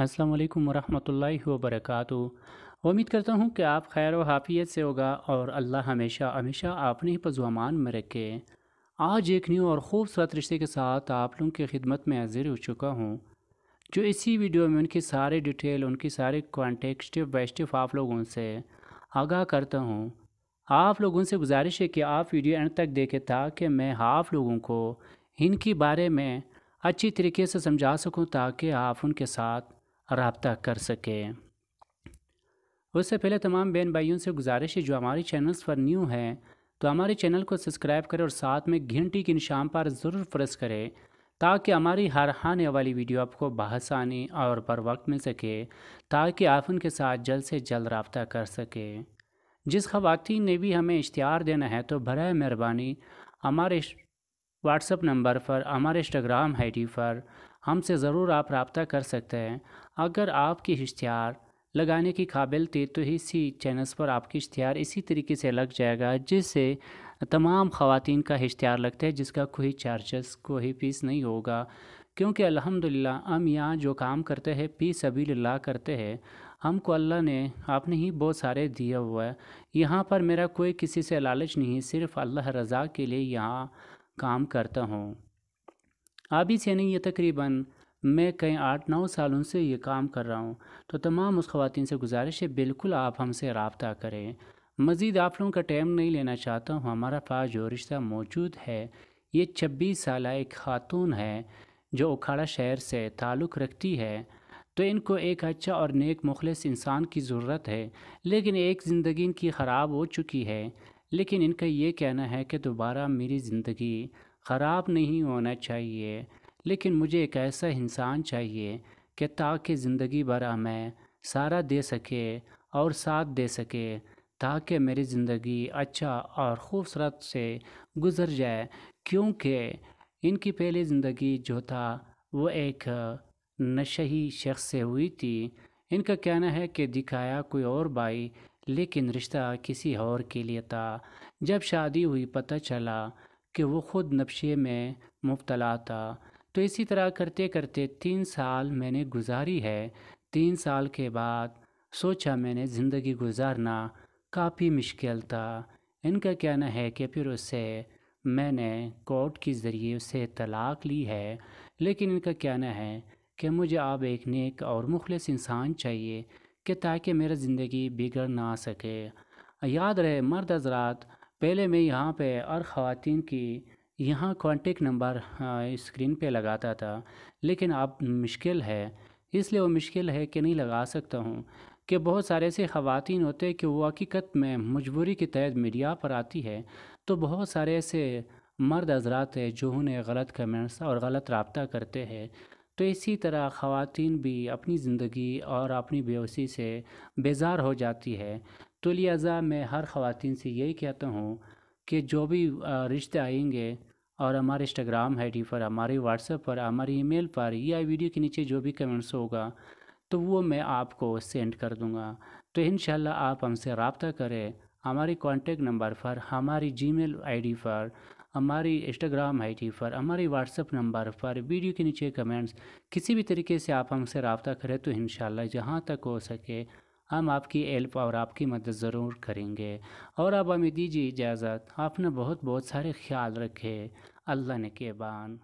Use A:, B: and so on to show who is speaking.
A: अस्सलाम वालेकुम वरहमतुल्लाहि वबरकातु उम्मीद करता हूँ कि आप खैर व हाफियत से होगा और अल्लाह हमेशा हमेशा आपने ही पजुआमान में रखे आज एक न्यू और ख़ूबसूरत रिश्ते के साथ आप लोगों की खिदमत में हाजिर हो चुका हूँ जो इसी वीडियो में उनकी सारे डिटेल उनकी सारे कॉन्टेक्ट स्टेप बाई स्टेप आप लोगों से आगाह करता हूँ आप लोगों से गुजारिश है कि आप वीडियो एंड तक देखें ताकि मैं आप लोगों को इनके बारे में अच्छी तरीके से समझा सकूं ताकि आप उनके साथ रबता कर सके उससे पहले तमाम बहन भाइयों से गुजारिश है जो हमारे चैनल्स पर न्यू हैं तो हमारे चैनल को सब्सक्राइब करें और साथ में घंटी के निशान पर ज़रूर प्रेस करें ताकि हमारी हर आने वाली वीडियो आपको बहसानी और पर वक्त मिल सके ताकि आप उनके साथ जल्द से जल्द रबता कर सकें जिस खवतिन ने भी हमें इश्तहार देना है तो बर मेहरबानी हमारे व्हाट्सअप नंबर पर हमारे इंस्टाग्राम आई डी पर हमसे ज़रूर आप रबता कर सकते हैं अगर आपकी इश्तहार लगाने की काबिल थी तो इसी चैनल्स पर आपकी इश्तहार इसी तरीके से लग जाएगा जिससे तमाम खातन का इश्तहार लगता है जिसका कोई चार्जस कोई फीस नहीं होगा क्योंकि अल्हम्दुलिल्लाह हम यहाँ जो काम करते हैं पी सभी ला करते हैं हमको अल्लाह ने आपने ही बहुत सारे दिया हुआ है यहाँ पर मेरा कोई किसी से लालच नहीं सिर्फ़ अल्लाह रज़ा के लिए यहाँ काम करता हूँ अभी से नहीं ये तकरीबन मैं कई आठ नौ सालों से ये काम कर रहा हूँ तो तमाम उस खातिन से गुजारिश है बिल्कुल आप हमसे रबता करें मज़ीद आप लोगों का टाइम नहीं लेना चाहता हूँ हमारा पास जो रिश्ता मौजूद है ये छब्बीस साल एक खातून है जो उखाड़ा शहर से ताल्लुक़ रखती है तो इनको एक अच्छा और नेक मुखलस इंसान की ज़रूरत है लेकिन एक ज़िंदगी इनकी ख़राब हो चुकी है लेकिन इनका ये कहना है कि दोबारा मेरी ज़िंदगी ख़राब नहीं होना चाहिए लेकिन मुझे एक ऐसा इंसान चाहिए कि ताकि ज़िंदगी भर हमें सारा दे सके और साथ दे सके ताकि मेरी ज़िंदगी अच्छा और ख़ूबसूरत से गुज़र जाए क्योंकि इनकी पहली ज़िंदगी जो था वो एक नशही शख्स से हुई थी इनका कहना है कि दिखाया कोई और भाई लेकिन रिश्ता किसी और के लिए था जब शादी हुई पता चला कि वो ख़ुद नक्शे में मुबतला था तो इसी तरह करते करते तीन साल मैंने गुजारी है तीन साल के बाद सोचा मैंने ज़िंदगी गुजारना काफ़ी मुश्किल था इनका कहना है कि फिर उससे मैंने कोर्ट के ज़रिए उसे तलाक़ ली है लेकिन इनका कहना है कि मुझे आप एक नेक और मुखलस इंसान चाहिए कि ताकि मेरा ज़िंदगी बिगड़ ना सके याद रहे मर्द हजरात पहले मैं यहाँ पे और ख़वान की यहाँ कॉन्टेक्ट नंबर स्क्रीन पे लगाता था लेकिन अब मुश्किल है इसलिए वो मुश्किल है कि नहीं लगा सकता हूँ कि बहुत सारे ऐसे ख़वातीन होते हैं कि वो हकीकत में मजबूरी के तहत मीडिया पर आती है तो बहुत सारे ऐसे मर्द हजरात है जो उन्हें गलत कमेंट्स और गलत रबता करते हैं तो इसी तरह ख़वान भी अपनी ज़िंदगी और अपनी बेवसी से बेजार हो जाती है तो लिहाजा मैं हर ख़वान से यही कहता हूँ कि जो भी रिश्ते आएंगे और हमारे इंस्टाग्राम आई डी पर हमारे व्हाट्सएप पर हमारी ईमेल पर या वीडियो के नीचे जो भी कमेंट्स होगा तो वो मैं आपको सेंड कर दूँगा तो इन आप हमसे रबता करें हमारे कॉन्टेक्ट नंबर पर हमारी आई डी पर हमारी इंस्टाग्राम आईडी पर हमारे व्हाट्सअप नंबर पर वीडियो के नीचे कमेंट्स किसी भी तरीके से आप हमसे रबता करें तो इन जहाँ तक हो सके हम आपकी हेल्प और आपकी मदद ज़रूर करेंगे और अब हमें दीजिए इजाज़त आपने बहुत बहुत सारे ख्याल रखे अल्लाह ने के बान